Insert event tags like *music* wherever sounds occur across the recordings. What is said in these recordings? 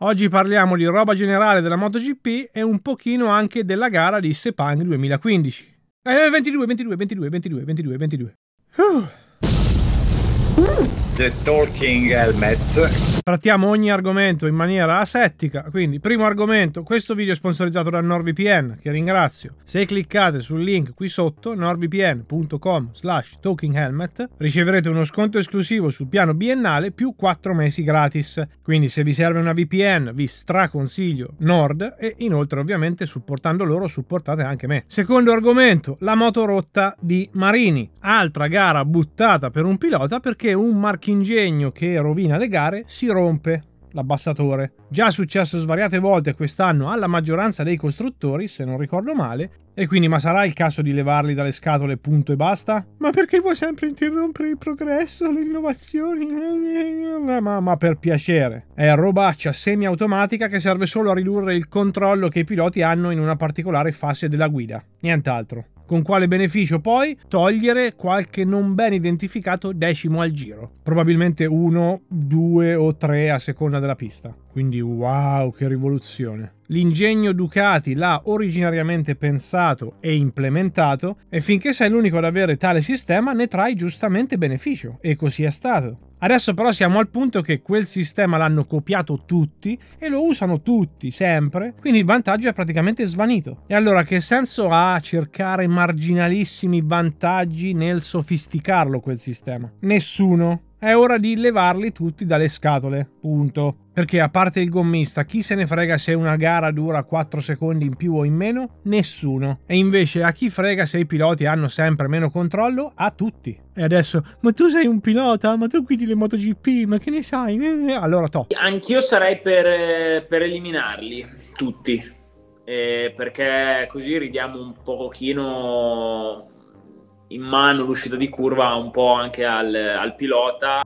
Oggi parliamo di roba generale della MotoGP e un pochino anche della gara di Sepang 2015. Eh, 22, 22, 22, 22, 22, 22. Uh. The talking helmet Trattiamo ogni argomento in maniera asettica, quindi primo argomento, questo video è sponsorizzato da NordVPN, che ringrazio. Se cliccate sul link qui sotto, nordvpn.com slash talkinghelmet, riceverete uno sconto esclusivo sul piano biennale più 4 mesi gratis. Quindi se vi serve una VPN vi straconsiglio Nord e inoltre ovviamente supportando loro supportate anche me. Secondo argomento, la motorotta di Marini, altra gara buttata per un pilota perché un marchingegno che rovina le gare si rompe rompe l'abbassatore. Già successo svariate volte quest'anno alla maggioranza dei costruttori, se non ricordo male. E quindi, ma sarà il caso di levarli dalle scatole, punto e basta? Ma perché vuoi sempre interrompere il progresso, le innovazioni? Eh, ma, ma per piacere. È robaccia semiautomatica che serve solo a ridurre il controllo che i piloti hanno in una particolare fase della guida. Nient'altro. Con quale beneficio poi? Togliere qualche non ben identificato decimo al giro. Probabilmente uno, due o tre a seconda della pista. Quindi wow, che rivoluzione. L'ingegno Ducati l'ha originariamente pensato e implementato e finché sei l'unico ad avere tale sistema ne trai giustamente beneficio e così è stato. Adesso però siamo al punto che quel sistema l'hanno copiato tutti e lo usano tutti, sempre, quindi il vantaggio è praticamente svanito. E allora che senso ha cercare marginalissimi vantaggi nel sofisticarlo quel sistema? Nessuno. È ora di levarli tutti dalle scatole. Punto. Perché a parte il gommista, chi se ne frega se una gara dura 4 secondi in più o in meno? Nessuno. E invece a chi frega se i piloti hanno sempre meno controllo? A tutti. E adesso, ma tu sei un pilota? Ma tu guidi le MotoGP? Ma che ne sai? Eh, allora to. Anch'io sarei per, eh, per eliminarli, tutti. Eh, perché così ridiamo un pochino in mano l'uscita di curva un po' anche al, al pilota.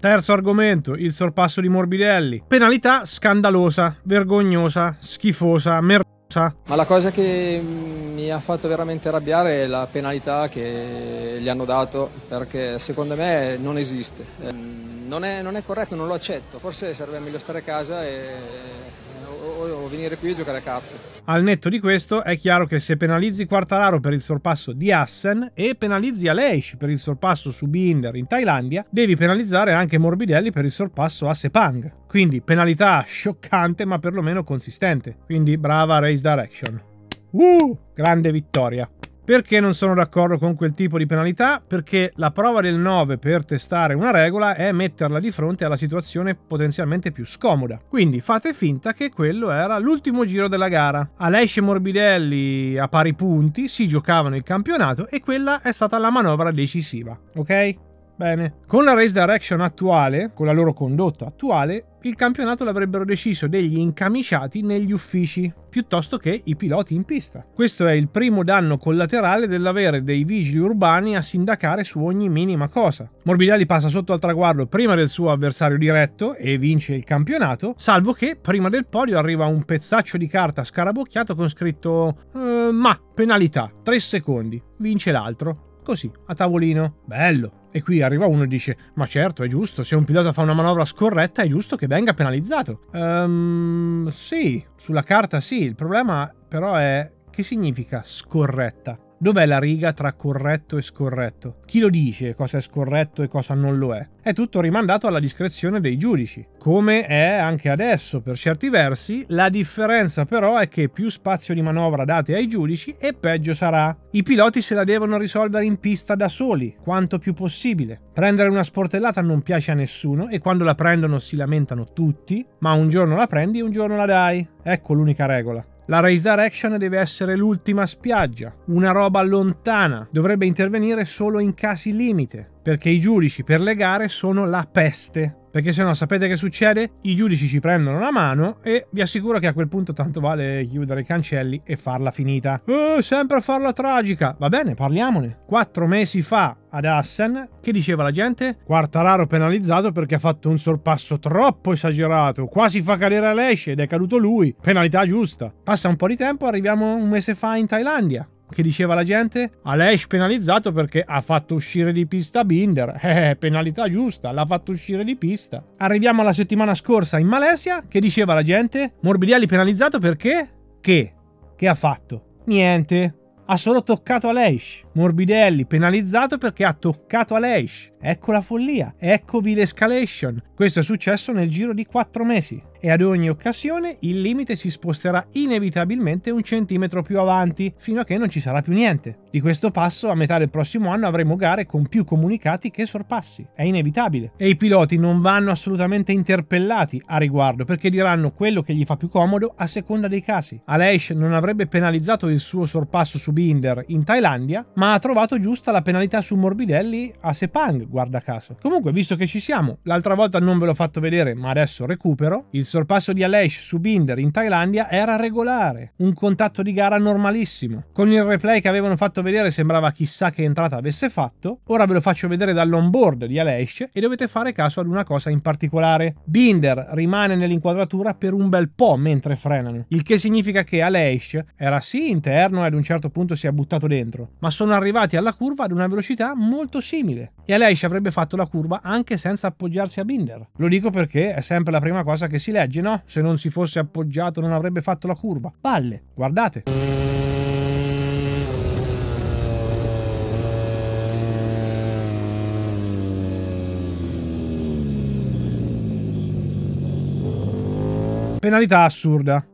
Terzo argomento, il sorpasso di Morbidelli. Penalità scandalosa, vergognosa, schifosa, merda. Ma la cosa che mm, mi ha fatto veramente arrabbiare è la penalità che gli hanno dato, perché secondo me non esiste. Ehm, non è, non è corretto, non lo accetto. Forse sarebbe meglio stare a casa e o venire qui e giocare a carte. Al netto di questo è chiaro che se penalizzi Quartararo per il sorpasso di Assen e penalizzi Aleish per il sorpasso su Binder in Thailandia, devi penalizzare anche Morbidelli per il sorpasso a Sepang. Quindi penalità scioccante ma perlomeno consistente. Quindi brava Race Direction. Uh, grande vittoria. Perché non sono d'accordo con quel tipo di penalità? Perché la prova del 9 per testare una regola è metterla di fronte alla situazione potenzialmente più scomoda. Quindi fate finta che quello era l'ultimo giro della gara. Alesce e Morbidelli a pari punti si giocavano il campionato e quella è stata la manovra decisiva, ok? Bene. Con la race direction attuale, con la loro condotta attuale, il campionato l'avrebbero deciso degli incamiciati negli uffici, piuttosto che i piloti in pista. Questo è il primo danno collaterale dell'avere dei vigili urbani a sindacare su ogni minima cosa. Morbidelli passa sotto al traguardo prima del suo avversario diretto e vince il campionato, salvo che prima del podio arriva un pezzaccio di carta scarabocchiato con scritto eh, ma penalità, 3 secondi, vince l'altro. Così, a tavolino. Bello. E qui arriva uno e dice, ma certo, è giusto, se un pilota fa una manovra scorretta è giusto che venga penalizzato. Ehm, sì, sulla carta sì, il problema però è che significa scorretta? Dov'è la riga tra corretto e scorretto? Chi lo dice cosa è scorretto e cosa non lo è? È tutto rimandato alla discrezione dei giudici, come è anche adesso per certi versi, la differenza però è che più spazio di manovra date ai giudici e peggio sarà. I piloti se la devono risolvere in pista da soli, quanto più possibile. Prendere una sportellata non piace a nessuno e quando la prendono si lamentano tutti, ma un giorno la prendi e un giorno la dai. Ecco l'unica regola. La race direction deve essere l'ultima spiaggia, una roba lontana, dovrebbe intervenire solo in casi limite, perché i giudici per le gare sono la peste perché se no sapete che succede? I giudici ci prendono la mano e vi assicuro che a quel punto tanto vale chiudere i cancelli e farla finita. Oh, sempre farla tragica! Va bene, parliamone. Quattro mesi fa ad Assen, che diceva la gente? Quartararo penalizzato perché ha fatto un sorpasso troppo esagerato, quasi fa cadere Alesce ed è caduto lui, penalità giusta. Passa un po' di tempo, arriviamo un mese fa in Thailandia che diceva la gente? Aleix ah, penalizzato perché ha fatto uscire di pista Binder. *laughs* Eh, eh, penalità giusta, l'ha fatto uscire di pista. Arriviamo alla settimana scorsa in Malesia, che diceva la gente? Morbidelli penalizzato perché? Che? Che ha fatto? Niente. Ha solo toccato Aleix. Morbidelli penalizzato perché ha toccato Aleish. Ecco la follia, eccovi l'escalation. Questo è successo nel giro di 4 mesi e ad ogni occasione il limite si sposterà inevitabilmente un centimetro più avanti fino a che non ci sarà più niente. Di questo passo a metà del prossimo anno avremo gare con più comunicati che sorpassi, è inevitabile. E i piloti non vanno assolutamente interpellati a riguardo perché diranno quello che gli fa più comodo a seconda dei casi. Aleish non avrebbe penalizzato il suo sorpasso su Binder in Thailandia, ma ha trovato giusta la penalità su Morbidelli a Sepang, guarda caso. Comunque, visto che ci siamo, l'altra volta non ve l'ho fatto vedere, ma adesso recupero, il sorpasso di Alesh su Binder in Thailandia era regolare, un contatto di gara normalissimo. Con il replay che avevano fatto vedere sembrava chissà che entrata avesse fatto, ora ve lo faccio vedere dall'onboard di Alesh e dovete fare caso ad una cosa in particolare. Binder rimane nell'inquadratura per un bel po' mentre frenano, il che significa che Alesh era sì interno e ad un certo punto si è buttato dentro, ma sono erano arrivati alla curva ad una velocità molto simile e Aleix avrebbe fatto la curva anche senza appoggiarsi a Binder. Lo dico perché è sempre la prima cosa che si legge, no? Se non si fosse appoggiato non avrebbe fatto la curva. Palle, guardate. penalità assurda.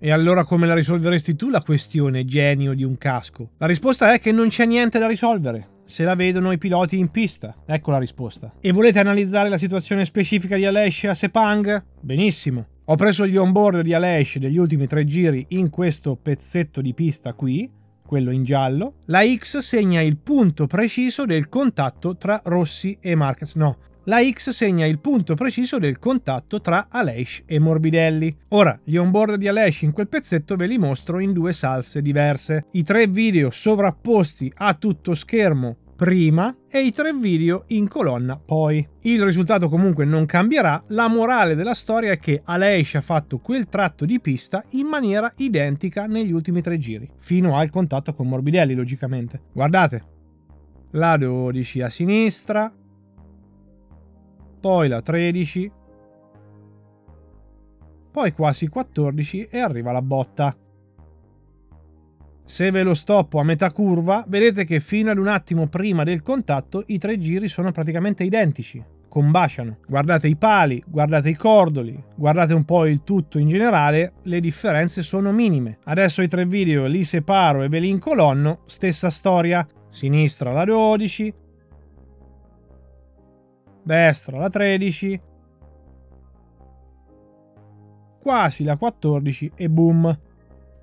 E allora come la risolveresti tu la questione genio di un casco? La risposta è che non c'è niente da risolvere. Se la vedono i piloti in pista. Ecco la risposta. E volete analizzare la situazione specifica di Alessia Sepang? Benissimo. Ho preso gli onboard di Alesh degli ultimi tre giri in questo pezzetto di pista qui, quello in giallo. La X segna il punto preciso del contatto tra Rossi e Marquez. No, la X segna il punto preciso del contatto tra Aleix e Morbidelli. Ora, gli onboard di Aleix in quel pezzetto ve li mostro in due salse diverse. I tre video sovrapposti a tutto schermo prima e i tre video in colonna poi. Il risultato comunque non cambierà, la morale della storia è che Aleix ha fatto quel tratto di pista in maniera identica negli ultimi tre giri, fino al contatto con Morbidelli logicamente. Guardate, la 12 a sinistra, poi la 13, poi quasi 14 e arriva la botta. Se ve lo stoppo a metà curva, vedete che fino ad un attimo prima del contatto i tre giri sono praticamente identici, combaciano. Guardate i pali, guardate i cordoli, guardate un po' il tutto in generale, le differenze sono minime. Adesso i tre video li separo e ve li incolonno, stessa storia. Sinistra la 12, destra la 13, quasi la 14 e boom.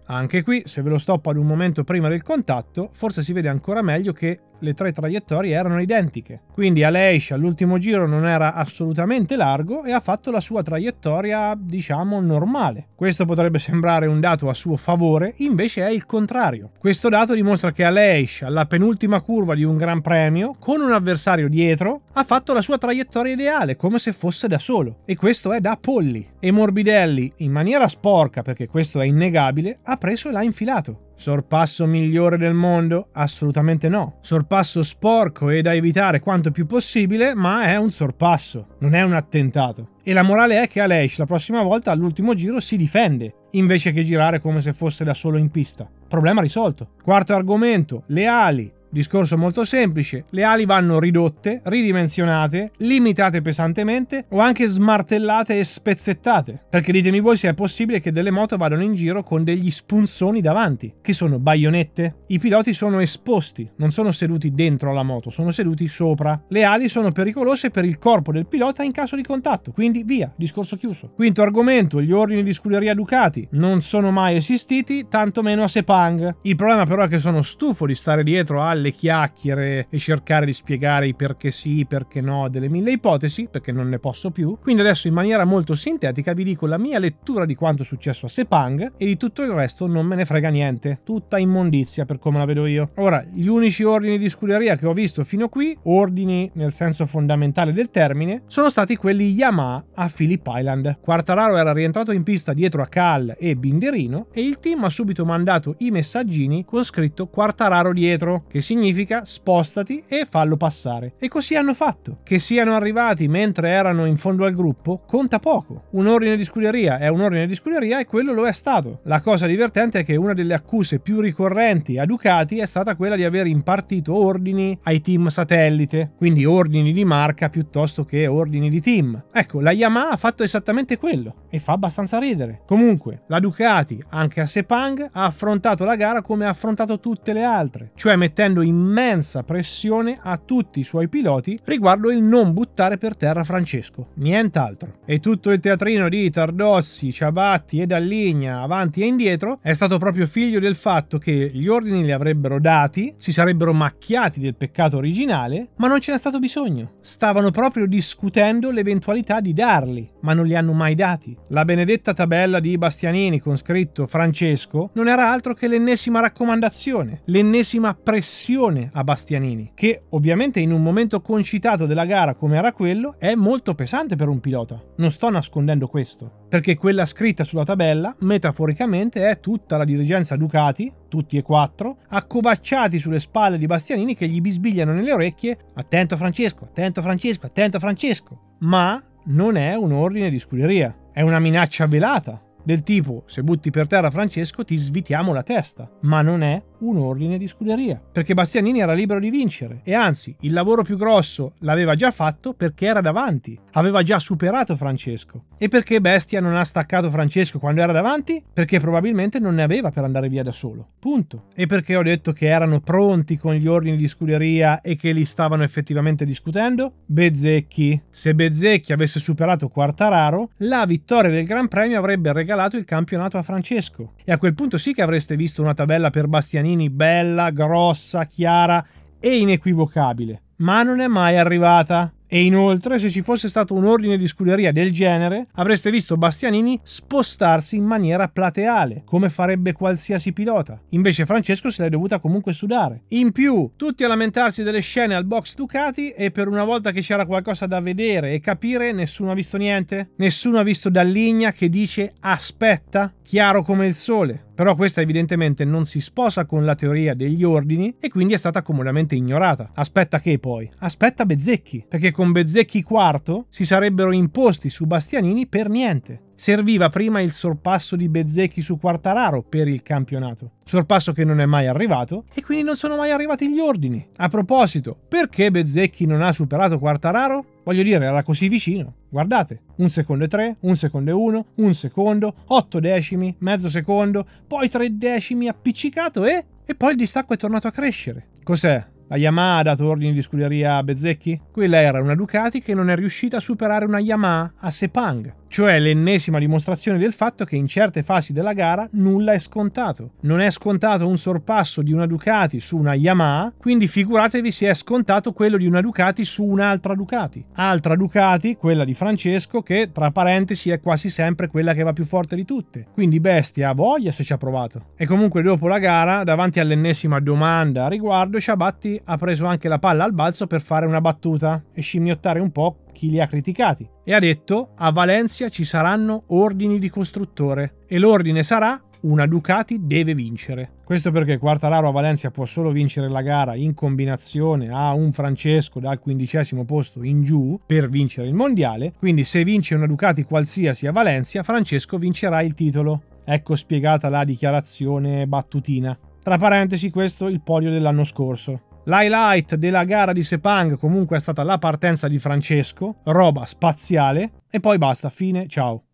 Anche qui, se ve lo stoppa ad un momento prima del contatto, forse si vede ancora meglio che le tre traiettorie erano identiche. Quindi Aleish all'ultimo giro non era assolutamente largo e ha fatto la sua traiettoria, diciamo, normale. Questo potrebbe sembrare un dato a suo favore, invece è il contrario. Questo dato dimostra che Aleish, alla penultima curva di un Gran Premio, con un avversario dietro, ha fatto la sua traiettoria ideale, come se fosse da solo. E questo è da polli. E Morbidelli, in maniera sporca, perché questo è innegabile, ha preso e l'ha infilato. Sorpasso migliore del mondo? Assolutamente no. Sorpasso sporco e da evitare quanto più possibile, ma è un sorpasso, non è un attentato. E la morale è che Aleix la prossima volta all'ultimo giro si difende, invece che girare come se fosse da solo in pista. Problema risolto. Quarto argomento, le ali. Discorso molto semplice, le ali vanno ridotte, ridimensionate, limitate pesantemente o anche smartellate e spezzettate. Perché ditemi voi se è possibile che delle moto vadano in giro con degli spunzoni davanti, che sono baionette. I piloti sono esposti, non sono seduti dentro alla moto, sono seduti sopra. Le ali sono pericolose per il corpo del pilota in caso di contatto, quindi via, discorso chiuso. Quinto argomento, gli ordini di scuderia Ducati non sono mai esistiti, tantomeno a Sepang. Il problema però è che sono stufo di stare dietro a balle, chiacchiere e cercare di spiegare i perché sì, perché no, delle mille ipotesi, perché non ne posso più. Quindi adesso in maniera molto sintetica vi dico la mia lettura di quanto è successo a Sepang e di tutto il resto non me ne frega niente. Tutta immondizia per come la vedo io. Ora, gli unici ordini di scuderia che ho visto fino qui, ordini nel senso fondamentale del termine, sono stati quelli Yamaha a Phillip Island. Quartararo era rientrato in pista dietro a Cal e Binderino e il team ha subito mandato i messaggini con scritto Quartararo dietro, che significa spostati e fallo passare. E così hanno fatto. Che siano arrivati mentre erano in fondo al gruppo conta poco. Un ordine di scuderia è un ordine di scuderia e quello lo è stato. La cosa divertente è che una delle accuse più ricorrenti a Ducati è stata quella di aver impartito ordini ai team satellite, quindi ordini di marca piuttosto che ordini di team. Ecco, la Yamaha ha fatto esattamente quello e fa abbastanza ridere. Comunque, la Ducati, anche a Sepang, ha affrontato la gara come ha affrontato tutte le altre, cioè mettendo mettendo immensa pressione a tutti i suoi piloti riguardo il non buttare per terra Francesco, nient'altro. E tutto il teatrino di Tardossi, Ciabatti e Dalligna avanti e indietro è stato proprio figlio del fatto che gli ordini li avrebbero dati, si sarebbero macchiati del peccato originale, ma non ce n'è stato bisogno. Stavano proprio discutendo l'eventualità di darli, ma non li hanno mai dati. La benedetta tabella di Bastianini con scritto Francesco non era altro che l'ennesima raccomandazione, l'ennesima pressione pressione a Bastianini, che ovviamente in un momento concitato della gara come era quello è molto pesante per un pilota. Non sto nascondendo questo, perché quella scritta sulla tabella metaforicamente è tutta la dirigenza Ducati, tutti e quattro, accovacciati sulle spalle di Bastianini che gli bisbigliano nelle orecchie attento Francesco, attento Francesco, attento Francesco. Ma non è un ordine di scuderia, è una minaccia velata del tipo se butti per terra Francesco ti svitiamo la testa, ma non è un ordine di scuderia, perché Bastianini era libero di vincere e anzi il lavoro più grosso l'aveva già fatto perché era davanti, aveva già superato Francesco. E perché Bestia non ha staccato Francesco quando era davanti? Perché probabilmente non ne aveva per andare via da solo. Punto. E perché ho detto che erano pronti con gli ordini di scuderia e che li stavano effettivamente discutendo? Bezzecchi. Se Bezzecchi avesse superato Quartararo, la vittoria del Gran Premio avrebbe regalato il campionato a Francesco. E a quel punto sì che avreste visto una tabella per Bastianini Rimini bella, grossa, chiara e inequivocabile, ma non è mai arrivata. E inoltre, se ci fosse stato un ordine di scuderia del genere, avreste visto Bastianini spostarsi in maniera plateale, come farebbe qualsiasi pilota. Invece Francesco se l'è dovuta comunque sudare. In più, tutti a lamentarsi delle scene al box Ducati e per una volta che c'era qualcosa da vedere e capire, nessuno ha visto niente? Nessuno ha visto Dalligna che dice aspetta, chiaro come il sole. Però questa evidentemente non si sposa con la teoria degli ordini e quindi è stata comunemente ignorata. Aspetta che poi? Aspetta Bezzecchi, perché con Bezzecchi IV si sarebbero imposti su Bastianini per niente. Serviva prima il sorpasso di Bezzecchi su Quartararo per il campionato, sorpasso che non è mai arrivato e quindi non sono mai arrivati gli ordini. A proposito, perché Bezzecchi non ha superato Quartararo? Voglio dire, era così vicino. Guardate, un secondo e tre, un secondo e uno, un secondo, otto decimi, mezzo secondo, poi tre decimi appiccicato e... e poi il distacco è tornato a crescere. Cos'è? La Yamaha ha dato ordini di scuderia a Bezzecchi? Quella era una Ducati che non è riuscita a superare una Yamaha a Sepang, cioè l'ennesima dimostrazione del fatto che in certe fasi della gara nulla è scontato. Non è scontato un sorpasso di una Ducati su una Yamaha, quindi figuratevi se è scontato quello di una Ducati su un'altra Ducati. Altra Ducati, quella di Francesco, che tra parentesi è quasi sempre quella che va più forte di tutte. Quindi bestia, ha voglia se ci ha provato. E comunque dopo la gara, davanti all'ennesima domanda a riguardo, Ciabatti ha preso anche la palla al balzo per fare una battuta e scimmiottare un po' chi li ha criticati. E ha detto a Valencia ci saranno ordini di costruttore e l'ordine sarà una Ducati deve vincere. Questo perché Quartararo a Valencia può solo vincere la gara in combinazione a un Francesco dal quindicesimo posto in giù per vincere il mondiale, quindi se vince una Ducati qualsiasi a Valencia, Francesco vincerà il titolo. Ecco spiegata la dichiarazione battutina. Tra parentesi questo il podio dell'anno scorso. L'highlight della gara di Sepang comunque è stata la partenza di Francesco, roba spaziale, e poi basta, fine, ciao.